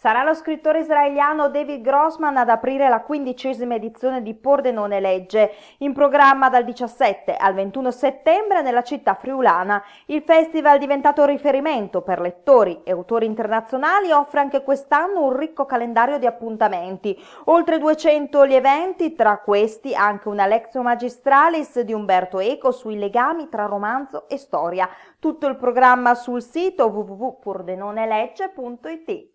Sarà lo scrittore israeliano David Grossman ad aprire la quindicesima edizione di Pordenone Legge, in programma dal 17 al 21 settembre nella città friulana. Il festival diventato riferimento per lettori e autori internazionali offre anche quest'anno un ricco calendario di appuntamenti. Oltre 200 gli eventi, tra questi anche una lezione Magistralis di Umberto Eco sui legami tra romanzo e storia. Tutto il programma sul sito www.pordenone.legge.it.